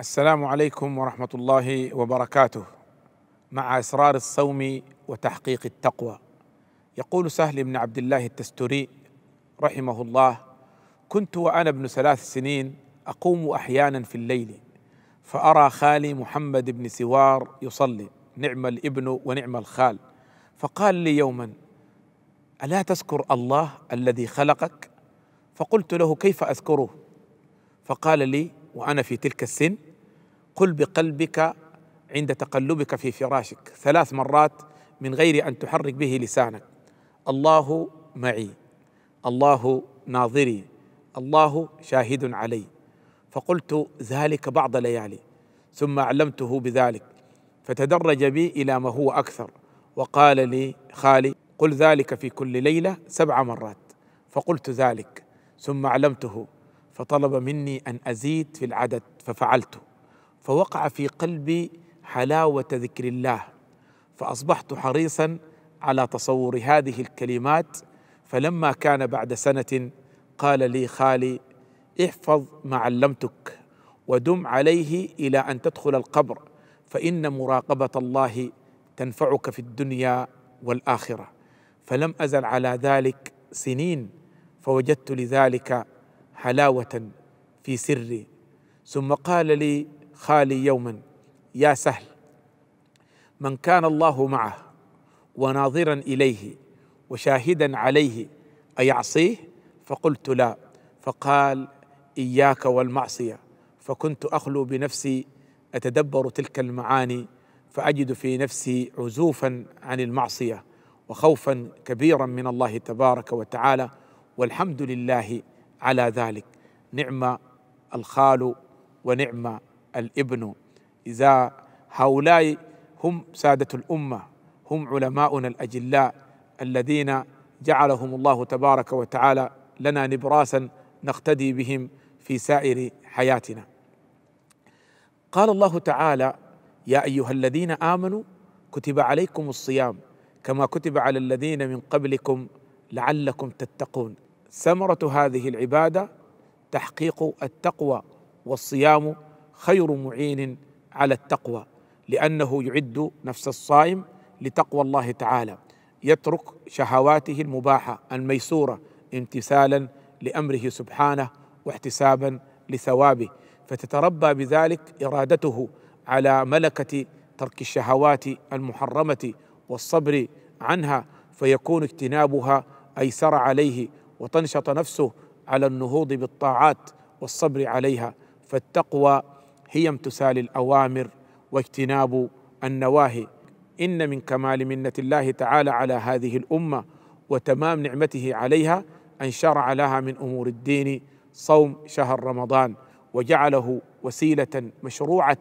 السلام عليكم ورحمه الله وبركاته مع اسرار الصوم وتحقيق التقوى يقول سهل بن عبد الله التستري رحمه الله كنت وانا ابن ثلاث سنين اقوم احيانا في الليل فارى خالي محمد بن سوار يصلي نعم الابن ونعم الخال فقال لي يوما الا تذكر الله الذي خلقك فقلت له كيف اذكره فقال لي وأنا في تلك السن قل بقلبك عند تقلبك في فراشك ثلاث مرات من غير أن تحرك به لسانك الله معي الله ناظري الله شاهد علي فقلت ذلك بعض ليالي ثم علمته بذلك فتدرج بي الى ما هو اكثر وقال لي خالي قل ذلك في كل ليله سبع مرات فقلت ذلك ثم علمته فطلب مني ان ازيد في العدد ففعلت فوقع في قلبي حلاوه ذكر الله فاصبحت حريصا على تصور هذه الكلمات فلما كان بعد سنه قال لي خالي احفظ ما علمتك ودم عليه الى ان تدخل القبر فان مراقبه الله تنفعك في الدنيا والاخره فلم ازل على ذلك سنين فوجدت لذلك حلاوه في سري ثم قال لي خالي يوما يا سهل من كان الله معه وناظرا اليه وشاهدا عليه ايعصيه فقلت لا فقال اياك والمعصيه فكنت اخلو بنفسي اتدبر تلك المعاني فاجد في نفسي عزوفا عن المعصيه وخوفا كبيرا من الله تبارك وتعالى والحمد لله على ذلك نعم الخال ونعم الابن إذا هؤلاء هم سادة الأمة هم علماؤنا الأجلاء الذين جعلهم الله تبارك وتعالى لنا نبراسا نقتدي بهم في سائر حياتنا قال الله تعالى يا ايها الذين امنوا كتب عليكم الصيام كما كتب على الذين من قبلكم لعلكم تتقون ثمرة هذه العبادة تحقيق التقوى والصيام خير معين على التقوى لأنه يعد نفس الصائم لتقوى الله تعالى يترك شهواته المباحة الميسورة امتثالا لأمره سبحانه واحتسابا لثوابه فتتربى بذلك إرادته على ملكة ترك الشهوات المحرمة والصبر عنها فيكون اجتنابها أيسر عليه وتنشط نفسه على النهوض بالطاعات والصبر عليها فالتقوى هي امتثال الاوامر واجتناب النواهي ان من كمال منه الله تعالى على هذه الامه وتمام نعمته عليها ان شرع لها من امور الدين صوم شهر رمضان وجعله وسيله مشروعه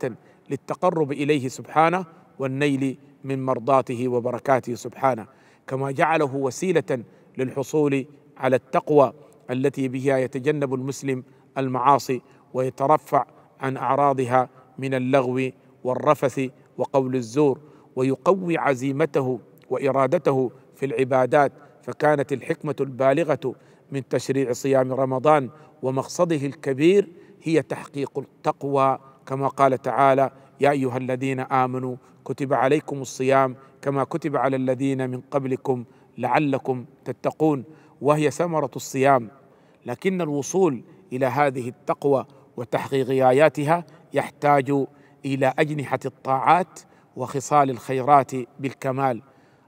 للتقرب اليه سبحانه والنيل من مرضاته وبركاته سبحانه كما جعله وسيله للحصول على التقوى التي بها يتجنب المسلم المعاصي ويترفع عن اعراضها من اللغو والرفث وقول الزور ويقوي عزيمته وارادته في العبادات فكانت الحكمه البالغه من تشريع صيام رمضان ومقصده الكبير هي تحقيق التقوى كما قال تعالى يا ايها الذين امنوا كتب عليكم الصيام كما كتب على الذين من قبلكم لعلكم تتقون وهي ثمره الصيام لكن الوصول الى هذه التقوى وتحقيق اياتها يحتاج الى اجنحه الطاعات وخصال الخيرات بالكمال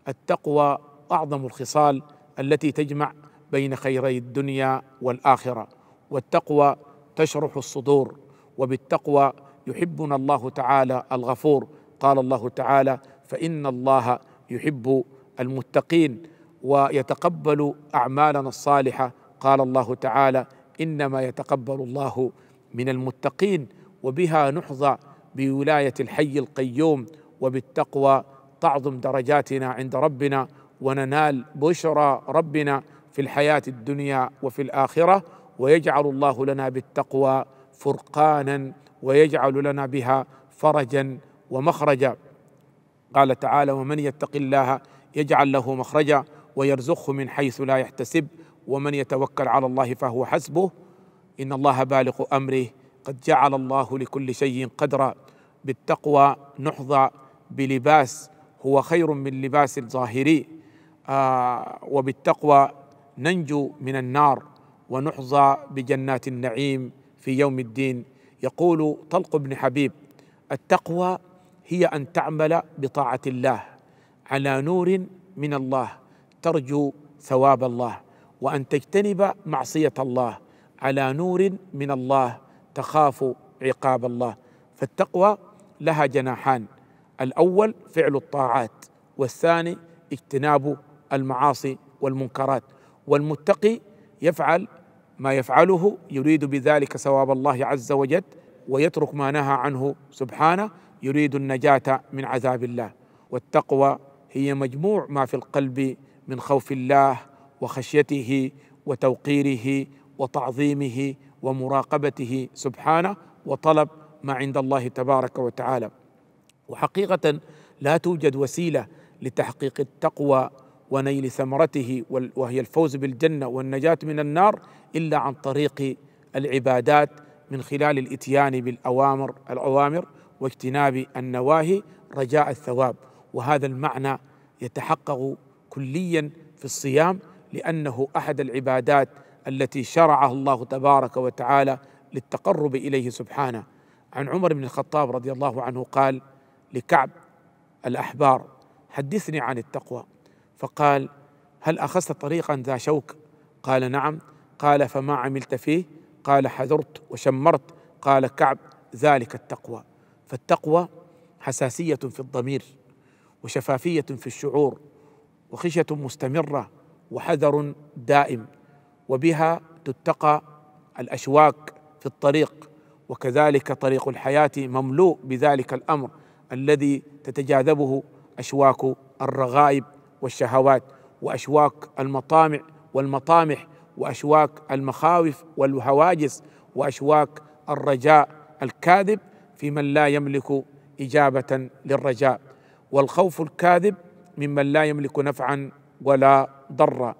التقوى اعظم الخصال التي تجمع بين خيري الدنيا والاخره والتقوى تشرح الصدور وبالتقوى يحبنا الله تعالى الغفور قال الله تعالى فان الله يحب المتقين ويتقبل اعمالنا الصالحه قال الله تعالى انما يتقبل الله من المتقين وبها نحظى بولايه الحي القيوم وبالتقوى تعظم درجاتنا عند ربنا وننال بشرى ربنا في الحياه الدنيا وفي الاخره ويجعل الله لنا بالتقوى فرقانا ويجعل لنا بها فرجا ومخرجا قال تعالى ومن يتق الله يجعل له مخرجا ويرزقه من حيث لا يحتسب ومن يتوكل على الله فهو حسبه ان الله بالغ امره قد جعل الله لكل شيء قدرا بالتقوى نحظى بلباس هو خير من لباس الظاهري آه، وبالتقوى ننجو من النار ونحظى بجنات النعيم في يوم الدين يقول طلق بن حبيب التقوى هي ان تعمل بطاعه الله على نور من الله ترجو ثواب الله وان تجتنب معصيه الله على نور من الله تخاف عقاب الله فالتقوى لها جناحان الاول فعل الطاعات والثاني اجتناب المعاصي والمنكرات والمتقي يفعل ما يفعله يريد بذلك ثواب الله عز وجل ويترك ما نهى عنه سبحانه يريد النجاه من عذاب الله والتقوى هي مجموع ما في القلب من خوف الله وخشيته وتوقيره وتعظيمه ومراقبته سبحانه وطلب ما عند الله تبارك وتعالى وحقيقه لا توجد وسيله لتحقيق التقوى ونيل ثمرته وهي الفوز بالجنه والنجاه من النار الا عن طريق العبادات من خلال الاتيان بالاوامر الاوامر واجتناب النواهي رجاء الثواب وهذا المعنى يتحقق كليا في الصيام لانه احد العبادات التي شرعها الله تبارك وتعالى للتقرب اليه سبحانه عن عمر بن الخطاب رضي الله عنه قال لكعب الاحبار حدثني عن التقوى فقال هل اخذت طريقا ذا شوك قال نعم قال فما عملت فيه قال حذرت وشمرت قال كعب ذلك التقوى فالتقوى حساسيه في الضمير وشفافيه في الشعور وخشية مستمرة وحذر دائم وبها تتقى الأشواك في الطريق وكذلك طريق الحياة مملوء بذلك الأمر الذي تتجاذبه أشواك الرغائب والشهوات وأشواك المطامع والمطامح وأشواك المخاوف والهواجس وأشواك الرجاء الكاذب في من لا يملك إجابة للرجاء والخوف الكاذب ممن لا يملك نفعا ولا ضرا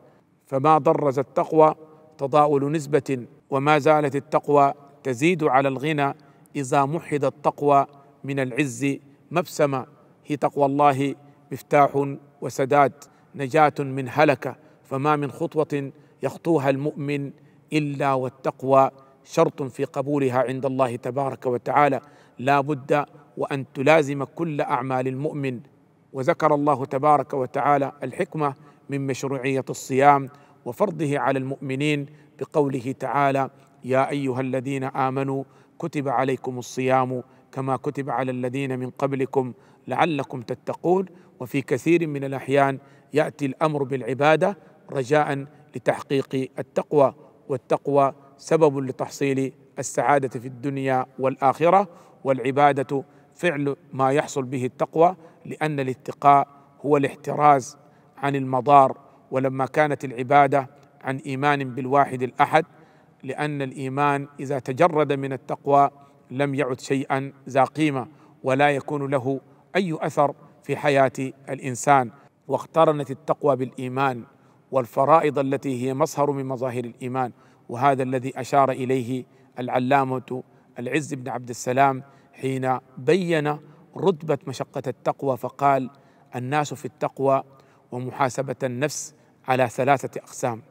فما ضرز التقوى تضاؤل نسبة وما زالت التقوى تزيد على الغنى إذا محد التقوى من العز مبسمة هي تقوى الله مفتاح وسداد نجاة من هلكة فما من خطوة يخطوها المؤمن إلا والتقوى شرط في قبولها عند الله تبارك وتعالى لا بد وأن تلازم كل أعمال المؤمن وذكر الله تبارك وتعالى الحكمه من مشروعيه الصيام وفرضه على المؤمنين بقوله تعالى يا ايها الذين امنوا كتب عليكم الصيام كما كتب على الذين من قبلكم لعلكم تتقون وفي كثير من الاحيان ياتي الامر بالعباده رجاء لتحقيق التقوى والتقوى سبب لتحصيل السعاده في الدنيا والاخره والعباده فعل ما يحصل به التقوى لان الاتقاء هو الاحتراز عن المضار ولما كانت العباده عن ايمان بالواحد الاحد لان الايمان اذا تجرد من التقوى لم يعد شيئا ذا قيمه ولا يكون له اي اثر في حياه الانسان واقترنت التقوى بالايمان والفرائض التي هي مصهر من مظاهر الايمان وهذا الذي اشار اليه العلامه العز بن عبد السلام حين بين رتبه مشقه التقوى فقال الناس في التقوى ومحاسبه النفس على ثلاثه اقسام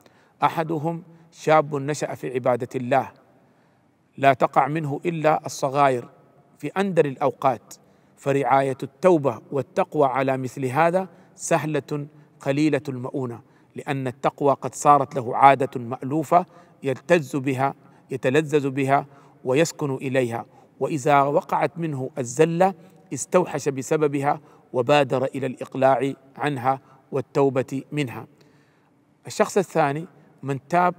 احدهم شاب نشا في عباده الله لا تقع منه الا الصغائر في اندر الاوقات فرعايه التوبه والتقوى على مثل هذا سهله قليله المؤونه لان التقوى قد صارت له عاده مالوفه يلتز بها يتلذذ بها ويسكن اليها واذا وقعت منه الزله استوحش بسببها وبادر الى الاقلاع عنها والتوبه منها الشخص الثاني من تاب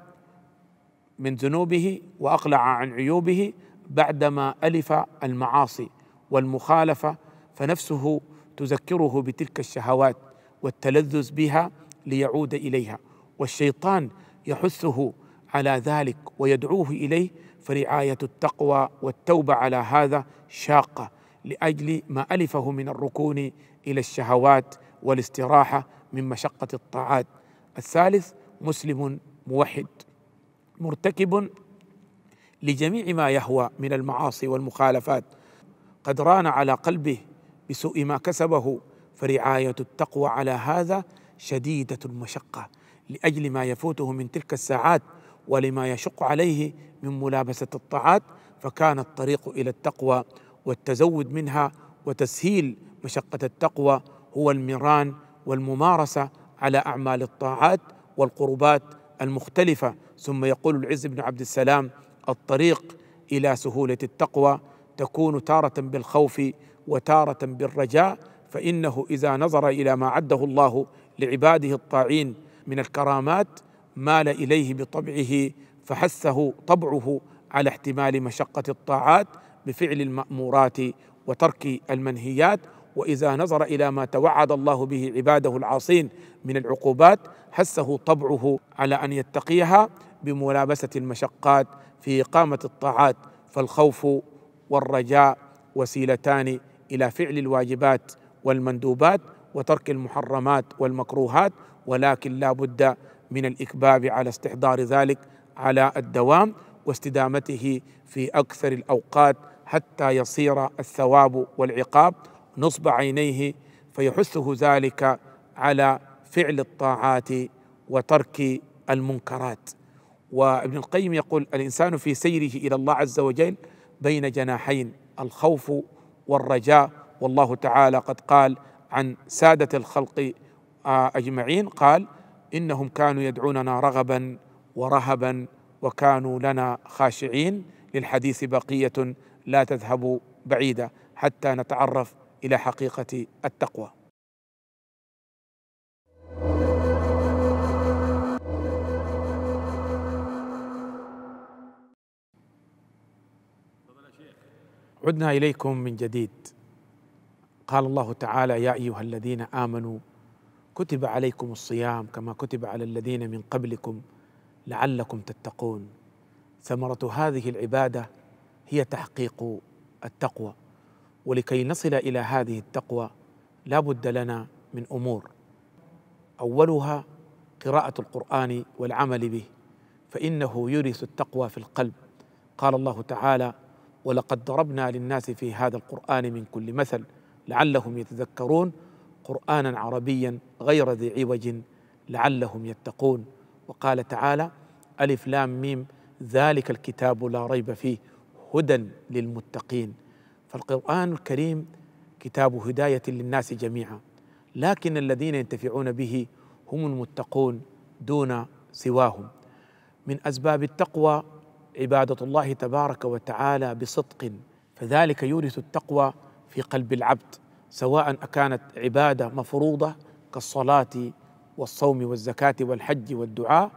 من ذنوبه واقلع عن عيوبه بعدما الف المعاصي والمخالفه فنفسه تذكره بتلك الشهوات والتلذذ بها ليعود اليها والشيطان يحثه على ذلك ويدعوه اليه فرعاية التقوى والتوبة على هذا شاقة لأجل ما ألفه من الركون إلى الشهوات والاستراحة من مشقة الطاعات الثالث مسلم موحد مرتكب لجميع ما يهوى من المعاصي والمخالفات قد ران على قلبه بسوء ما كسبه فرعاية التقوى على هذا شديدة المشقة لأجل ما يفوته من تلك الساعات ولما يشق عليه من ملابسه الطاعات فكان الطريق الى التقوى والتزود منها وتسهيل مشقه التقوى هو المران والممارسه على اعمال الطاعات والقربات المختلفه ثم يقول العز بن عبد السلام الطريق الى سهوله التقوى تكون تاره بالخوف وتاره بالرجاء فانه اذا نظر الى ما عده الله لعباده الطاعين من الكرامات مال اليه بطبعه فحثه طبعه على احتمال مشقه الطاعات بفعل المامورات وترك المنهيات واذا نظر الى ما توعد الله به عباده العاصين من العقوبات حثه طبعه على ان يتقيها بملابسه المشقات في اقامه الطاعات فالخوف والرجاء وسيلتان الى فعل الواجبات والمندوبات وترك المحرمات والمكروهات ولكن لا بد من الإكباب على استحضار ذلك على الدوام واستدامته في أكثر الأوقات حتى يصير الثواب والعقاب نصب عينيه فيحثه ذلك على فعل الطاعات وترك المنكرات وابن القيم يقول الانسان في سيره الى الله عز وجل بين جناحين الخوف والرجاء والله تعالى قد قال عن ساده الخلق آه، اجمعين قال انهم كانوا يدعوننا رغبا ورهبا وكانوا لنا خاشعين للحديث بقيه لا تذهب بعيده حتى نتعرف الى حقيقه التقوى عدنا اليكم من جديد قال الله تعالى يا ايها الذين امنوا كتب عليكم الصيام كما كتب على الذين من قبلكم لعلكم تتقون ثمره هذه العباده هي تحقيق التقوى ولكي نصل الى هذه التقوى لا بد لنا من امور اولها قراءه القران والعمل به فانه يورث التقوى في القلب قال الله تعالى ولقد ضربنا للناس في هذا القران من كل مثل لعلهم يتذكرون قرانا عربيا غير ذي عوج لعلهم يتقون وقال تعالى الف لام ميم ذلك الكتاب لا ريب فيه هدى للمتقين فالقران الكريم كتاب هدايه للناس جميعا لكن الذين ينتفعون به هم المتقون دون سواهم من اسباب التقوى عباده الله تبارك وتعالى بصدق فذلك يورث التقوى في قلب العبد سواء أكانت عبادة مفروضة كالصلاة والصوم والزكاة والحج والدعاء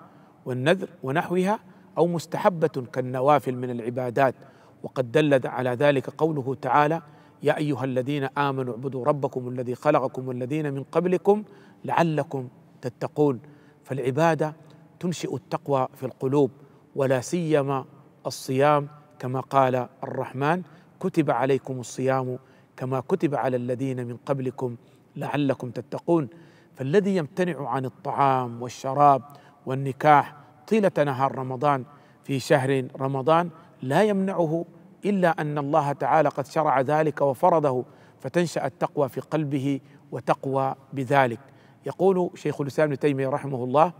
والنذر ونحوها أو مستحبة كالنوافل من العبادات وقد دل على ذلك قوله تعالى يا أيها الذين آمنوا اعبدوا ربكم الذي خلقكم والذين من قبلكم لعلكم تتقون فالعبادة تنشئ التقوى في القلوب ولا سيما الصيام كما قال الرحمن كتب عليكم الصيام كما كتب على الذين من قبلكم لعلكم تتقون فالذي يمتنع عن الطعام والشراب والنكاح طيله نهار رمضان في شهر رمضان لا يمنعه الا ان الله تعالى قد شرع ذلك وفرضه فتنشا التقوى في قلبه وتقوى بذلك يقول شيخ الاسلام ابن تيميه رحمه الله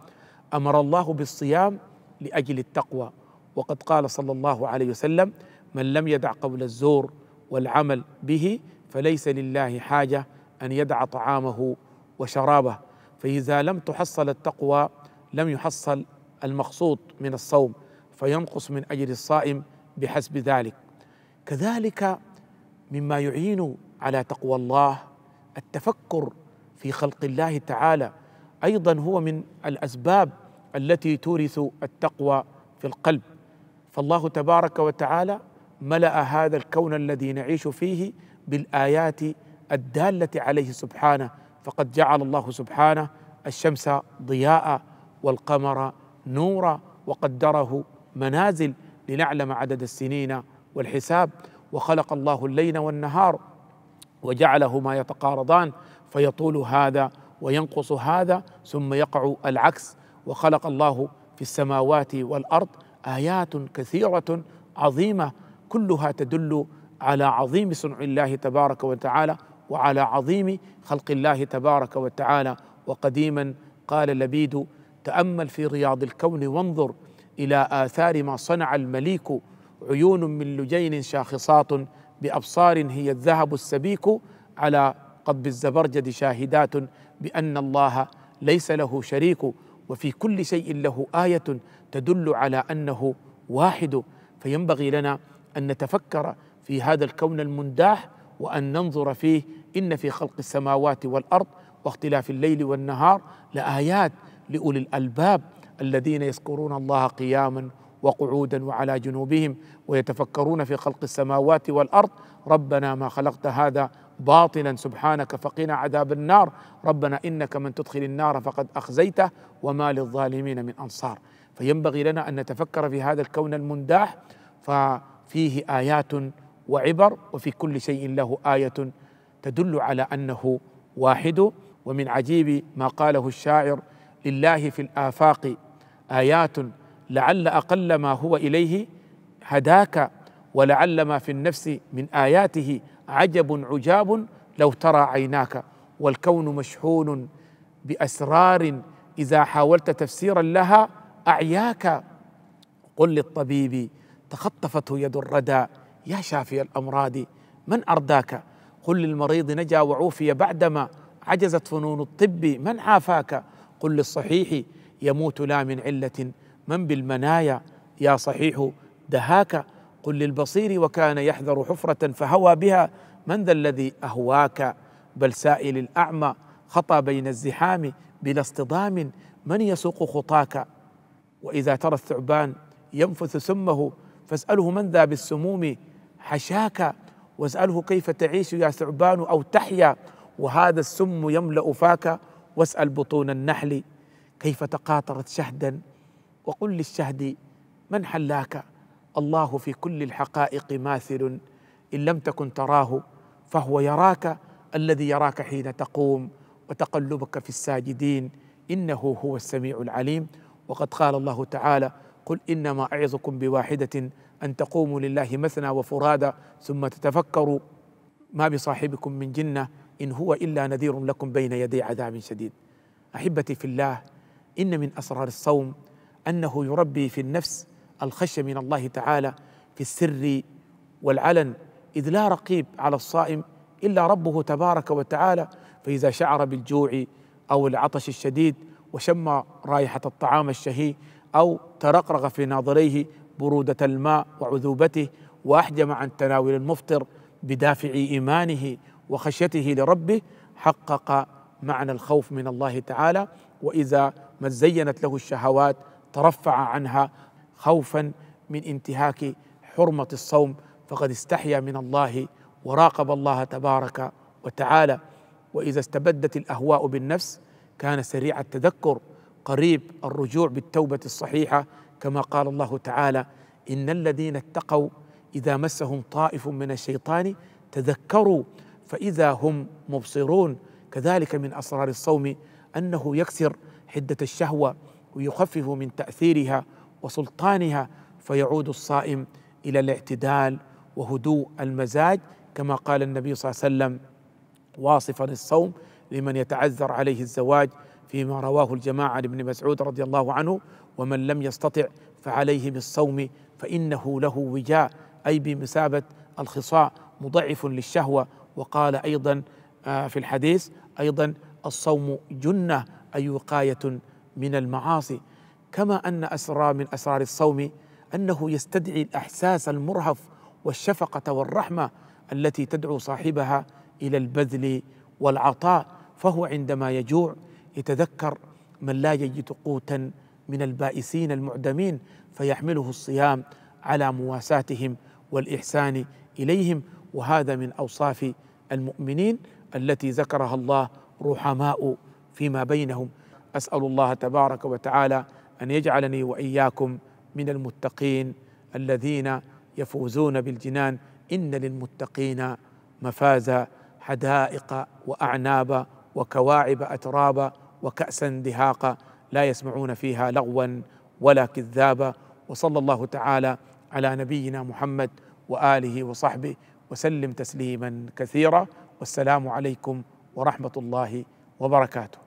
امر الله بالصيام لاجل التقوى وقد قال صلى الله عليه وسلم من لم يدع قول الزور والعمل به فليس لله حاجه ان يدع طعامه وشرابه فاذا لم تحصل التقوى لم يحصل المقصود من الصوم فينقص من اجر الصائم بحسب ذلك كذلك مما يعين على تقوى الله التفكر في خلق الله تعالى ايضا هو من الاسباب التي تورث التقوى في القلب فالله تبارك وتعالى ملأ هذا الكون الذي نعيش فيه بالآيات الدالة عليه سبحانه فقد جعل الله سبحانه الشمس ضياء والقمر نورا وقدره منازل لنعلم عدد السنين والحساب وخلق الله الليل والنهار وجعلهما يتقارضان فيطول هذا وينقص هذا ثم يقع العكس وخلق الله في السماوات والارض ايات كثيره عظيمه كلها تدل على عظيم صنع الله تبارك وتعالى وعلى عظيم خلق الله تبارك وتعالى وقديما قال لبيد تامل في رياض الكون وانظر الى اثار ما صنع المليك عيون من لجين شاخصات بابصار هي الذهب السبيك على قطب الزبرجد شاهدات بان الله ليس له شريك وفي كل شيء له ايه تدل على انه واحد فينبغي لنا أن نتفكر في هذا الكون المنداح وأن ننظر فيه إن في خلق السماوات والأرض واختلاف الليل والنهار لآيات لأولي الألباب الذين يذكرون الله قياما وقعودا وعلى جنوبهم ويتفكرون في خلق السماوات والارض ربنا ما خلقت هذا باطلا سبحانك فقنا عذاب النار ربنا انك من تدخل النار فقد اخزيته وما للظالمين من انصار فينبغي لنا ان نتفكر في هذا الكون المنداح ف فيه ايات وعبر وفي كل شيء له ايه تدل على انه واحد ومن عجيب ما قاله الشاعر لله في الافاق ايات لعل اقل ما هو اليه هداك ولعل ما في النفس من اياته عجب عجاب لو ترى عيناك والكون مشحون باسرار اذا حاولت تفسيرا لها اعياك قل للطبيب تخطفته يد الردى يا شافي الأمراض من أرداك قل للمريض نجا وعوفي بعدما عجزت فنون الطب من عافاك قل للصحيح يموت لا من علة من بالمنايا يا صحيح دهاك قل للبصير وكان يحذر حفرة فهوى بها من ذا الذي أهواك بل سائل الأعمى خطى بين الزحام بلا اصطدام من يسوق خطاك وإذا ترى الثعبان ينفث سمه فاسأله من ذا بالسموم حشاك واسأله كيف تعيش يا ثعبان أو تحيا وهذا السم يملأ فاك واسأل بطون النحل كيف تقاطرت شهدا وقل للشهد من حلاك الله في كل الحقائق ماثل إن لم تكن تراه فهو يراك الذي يراك حين تقوم وتقلبك في الساجدين إنه هو السميع العليم وقد قال الله تعالى قل انما اعظكم بواحده ان تقوموا لله مثنى وفرادى ثم تتفكروا ما بصاحبكم من جنه ان هو الا نذير لكم بين يدي عذاب شديد احبتي في الله ان من اسرار الصوم انه يربي في النفس الخشيه من الله تعالى في السر والعلن اذ لا رقيب على الصائم الا ربه تبارك وتعالى فاذا شعر بالجوع او العطش الشديد وشم رائحه الطعام الشهي أو ترقرق في ناظريه برودة الماء وعذوبته وأحجم عن تناول المفطر بدافع إيمانه وخشيته لربه حقق معنى الخوف من الله تعالى وإذا ما زينت له الشهوات ترفع عنها خوفا من انتهاك حرمة الصوم فقد استحيا من الله وراقب الله تبارك وتعالى وإذا استبدت الأهواء بالنفس كان سريع التذكر قريب الرجوع بالتوبه الصحيحه كما قال الله تعالى ان الذين اتقوا اذا مسهم طائف من الشيطان تذكروا فاذا هم مبصرون كذلك من اسرار الصوم انه يكسر حده الشهوه ويخفف من تاثيرها وسلطانها فيعود الصائم الى الاعتدال وهدوء المزاج كما قال النبي صلى الله عليه وسلم واصفا الصوم لمن يتعذر عليه الزواج فيما رواه الجماعة عن ابن مسعود رضي الله عنه ومن لم يستطع فعليه بالصوم فإنه له وجاء أي بمثابة الخصاء مضعف للشهوة وقال أيضا آه، في الحديث أيضا الصوم جنة أي وقاية من المعاصي كما أن أسرى من أسرار الصوم أنه يستدعي الأحساس المرهف والشفقة والرحمة التي تدعو صاحبها إلى البذل والعطاء فهو عندما يجوع يتذكر من لا يجد قوتا من البائسين المعدمين فيحمله الصيام على مواساتهم والاحسان اليهم وهذا من اوصاف المؤمنين التي ذكرها الله رحماء فيما بينهم اسال الله تبارك وتعالى ان يجعلني واياكم من المتقين الذين يفوزون بالجنان ان للمتقين مفازا حدائق واعنابا وكواعب اترابا وكأسا دهاقا لا يسمعون فيها لغوا ولا كذابا وصلى الله تعالى على نبينا محمد وآله وصحبه وسلم تسليما كثيرا والسلام عليكم ورحمة الله وبركاته